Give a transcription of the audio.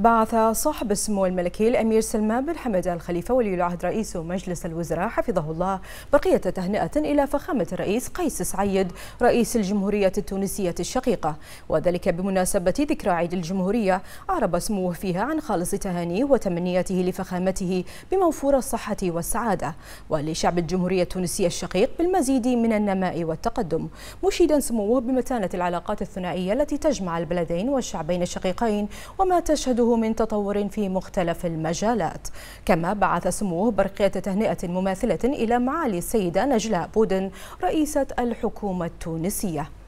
بعث صاحب السمو الملكي الأمير سلمان بن حمد آل خليفة ولي العهد رئيس مجلس الوزراء حفظه الله بقيه تهنئة إلى فخامة الرئيس قيس سعيد رئيس الجمهورية التونسية الشقيقة وذلك بمناسبة ذكرى عيد الجمهورية أعرب سموه فيها عن خالص تهانيه وتمنياته لفخامته بموفور الصحة والسعادة ولشعب الجمهورية التونسية الشقيق بالمزيد من النماء والتقدم مشيدا سموه بمتانة العلاقات الثنائية التي تجمع البلدين والشعبين الشقيقين وما تشهده من تطور في مختلف المجالات كما بعث سموه برقية تهنئة مماثلة إلى معالي السيدة نجلاء بودن رئيسة الحكومة التونسية